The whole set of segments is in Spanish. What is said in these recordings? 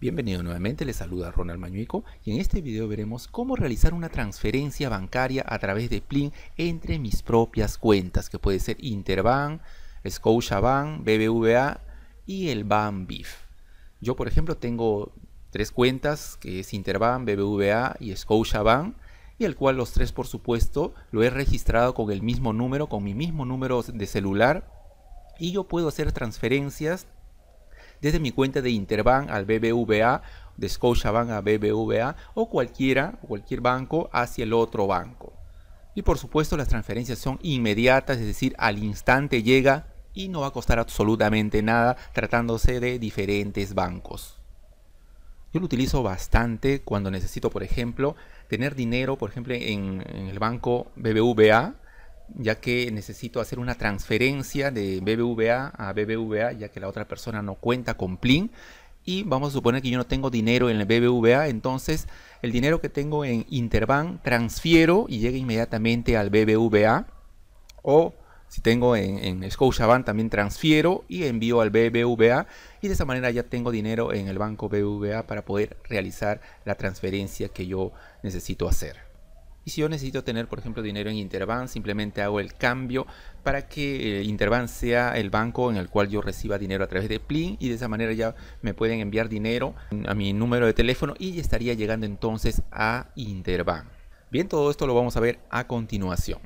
Bienvenido nuevamente, les saluda Ronald Mañueco y en este video veremos cómo realizar una transferencia bancaria a través de Plin entre mis propias cuentas, que puede ser Interbank, Scotiabank, BBVA y el Ban Yo por ejemplo tengo tres cuentas, que es Interbank, BBVA y Scotiabank, y el cual los tres por supuesto lo he registrado con el mismo número, con mi mismo número de celular, y yo puedo hacer transferencias desde mi cuenta de Interbank al BBVA, de Scotiabank a BBVA o cualquiera, cualquier banco hacia el otro banco. Y por supuesto las transferencias son inmediatas, es decir, al instante llega y no va a costar absolutamente nada tratándose de diferentes bancos. Yo lo utilizo bastante cuando necesito, por ejemplo, tener dinero, por ejemplo, en, en el banco BBVA ya que necesito hacer una transferencia de BBVA a BBVA, ya que la otra persona no cuenta con Plin. Y vamos a suponer que yo no tengo dinero en el BBVA, entonces el dinero que tengo en Interbank transfiero y llega inmediatamente al BBVA. O si tengo en, en Scotiabank también transfiero y envío al BBVA. Y de esa manera ya tengo dinero en el banco BBVA para poder realizar la transferencia que yo necesito hacer. Y si yo necesito tener, por ejemplo, dinero en Interbank, simplemente hago el cambio para que eh, Interbank sea el banco en el cual yo reciba dinero a través de Plin y de esa manera ya me pueden enviar dinero a mi número de teléfono y estaría llegando entonces a Interbank. Bien, todo esto lo vamos a ver a continuación.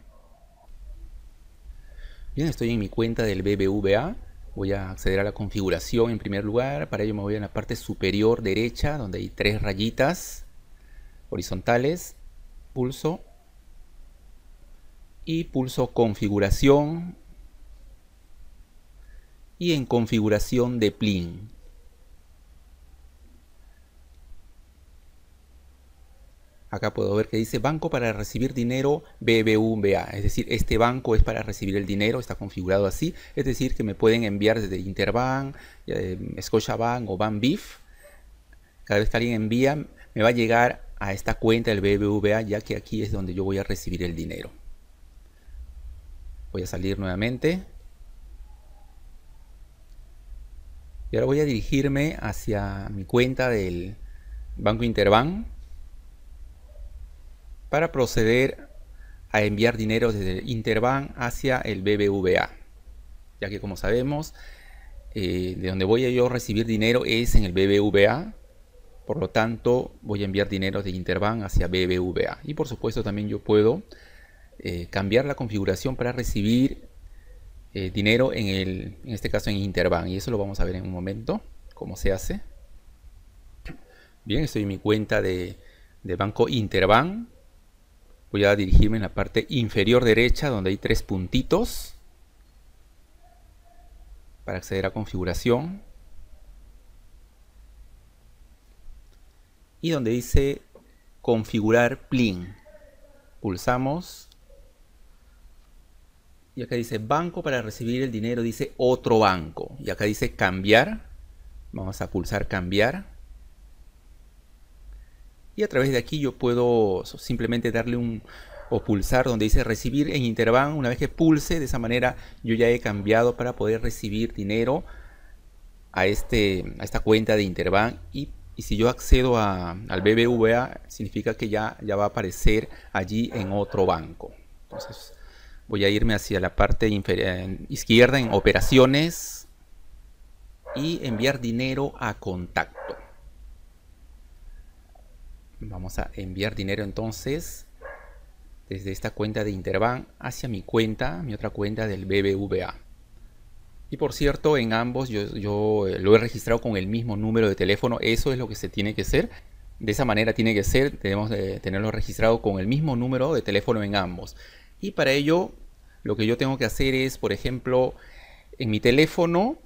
Bien, estoy en mi cuenta del BBVA. Voy a acceder a la configuración en primer lugar. Para ello me voy a la parte superior derecha donde hay tres rayitas horizontales pulso y pulso configuración y en configuración de plin. Acá puedo ver que dice banco para recibir dinero BBVA, es decir, este banco es para recibir el dinero, está configurado así, es decir, que me pueden enviar desde Interbank, eh, scotia bank o Banbif. Cada vez que alguien envía, me va a llegar a esta cuenta del BBVA ya que aquí es donde yo voy a recibir el dinero. Voy a salir nuevamente. Y ahora voy a dirigirme hacia mi cuenta del Banco Interbank para proceder a enviar dinero desde Interbank hacia el BBVA. Ya que como sabemos, eh, de donde voy a yo recibir dinero es en el BBVA por lo tanto, voy a enviar dinero de Interbank hacia BBVA. Y por supuesto también yo puedo eh, cambiar la configuración para recibir eh, dinero en, el, en este caso en Interbank. Y eso lo vamos a ver en un momento, cómo se hace. Bien, estoy en mi cuenta de, de banco Interbank. Voy a dirigirme en la parte inferior derecha donde hay tres puntitos para acceder a configuración. y donde dice configurar plin. Pulsamos. Y acá dice banco para recibir el dinero, dice otro banco. Y acá dice cambiar. Vamos a pulsar cambiar. Y a través de aquí yo puedo simplemente darle un o pulsar donde dice recibir en Interbank. Una vez que pulse, de esa manera yo ya he cambiado para poder recibir dinero a, este, a esta cuenta de Interbank y y si yo accedo al BBVA, significa que ya, ya va a aparecer allí en otro banco. Entonces voy a irme hacia la parte eh, izquierda en operaciones y enviar dinero a contacto. Vamos a enviar dinero entonces desde esta cuenta de Interbank hacia mi cuenta, mi otra cuenta del BBVA. Y por cierto, en ambos yo, eh, lo he registrado con el mismo número de teléfono. Eso es lo que se tiene que hacer. De esa manera tiene que ser. tenemos que eh, tenerlo registrado con el mismo número de teléfono en ambos. Y para ello, lo que yo tengo que hacer es, por ejemplo, en mi teléfono,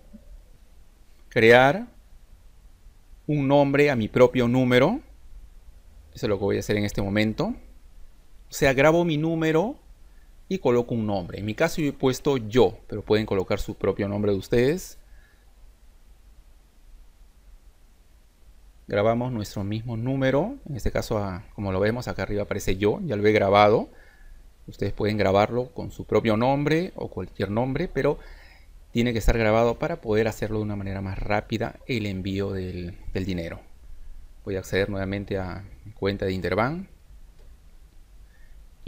crear un nombre a mi propio número. Eso es lo que voy a hacer en este momento. O sea, grabo mi número y coloco un nombre. En mi caso yo he puesto yo, pero pueden colocar su propio nombre de ustedes. Grabamos nuestro mismo número, en este caso ah, como lo vemos acá arriba aparece yo, ya lo he grabado. Ustedes pueden grabarlo con su propio nombre o cualquier nombre, pero tiene que estar grabado para poder hacerlo de una manera más rápida el envío del, dinero. Voy a acceder nuevamente a mi cuenta de Interbank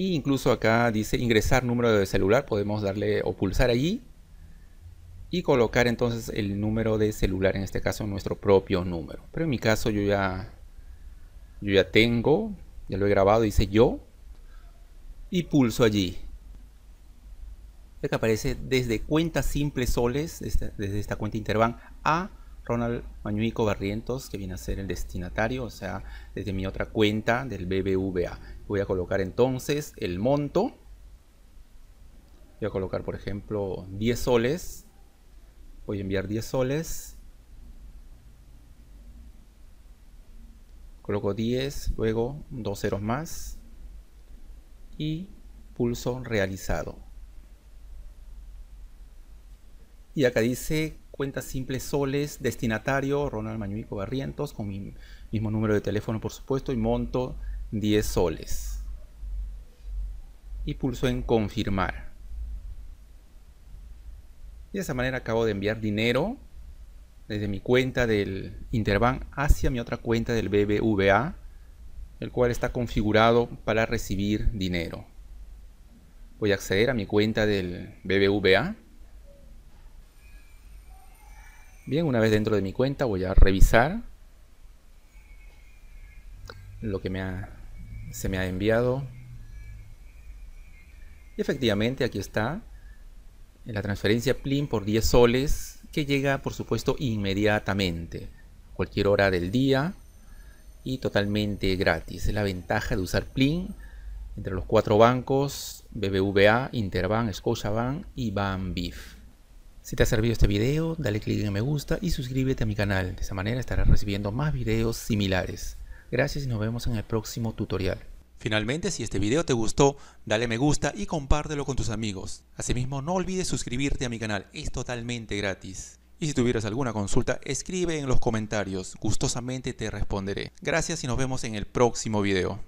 incluso acá dice ingresar número de celular, podemos darle o pulsar allí y colocar entonces el número de celular, en este caso nuestro propio número. Pero en mi caso yo ya, yo ya tengo, ya lo he grabado, dice yo y pulso allí. Acá aparece desde cuentas simples soles, desde esta cuenta Interbank, a Ronald Mañuico Barrientos, que viene a ser el destinatario, o sea, desde mi otra cuenta del BBVA. Voy a colocar entonces el monto. Voy a colocar, por ejemplo, 10 soles. Voy a enviar 10 soles. Coloco 10, luego dos ceros más. Y pulso realizado. Y acá dice cuenta simple soles, destinatario Ronald Mañuico Barrientos, con mi mismo número de teléfono por supuesto y monto 10 soles. Y pulso en confirmar. Y de esa manera acabo de enviar dinero desde mi cuenta del Interbank hacia mi otra cuenta del BBVA, el cual está configurado para recibir dinero. Voy a acceder a mi cuenta del BBVA. Bien, una vez dentro de mi cuenta voy a revisar lo que se me ha enviado. Y efectivamente aquí está la transferencia PLIN por 10 soles que llega por supuesto inmediatamente, cualquier hora del día y totalmente gratis. Es la ventaja de usar PLIN entre los cuatro bancos BBVA, Interbank, Scotiabank y BanBif. Si te ha servido este video, dale clic en me gusta y suscríbete a mi canal. De esa manera estarás recibiendo más videos similares. Gracias y nos vemos en el próximo tutorial. Finalmente, si este video te gustó, dale me gusta y compártelo con tus amigos. Asimismo, no olvides suscribirte a mi canal, es totalmente gratis. Y si tuvieras alguna consulta, escribe en los comentarios, gustosamente te responderé. Gracias y nos vemos en el próximo video.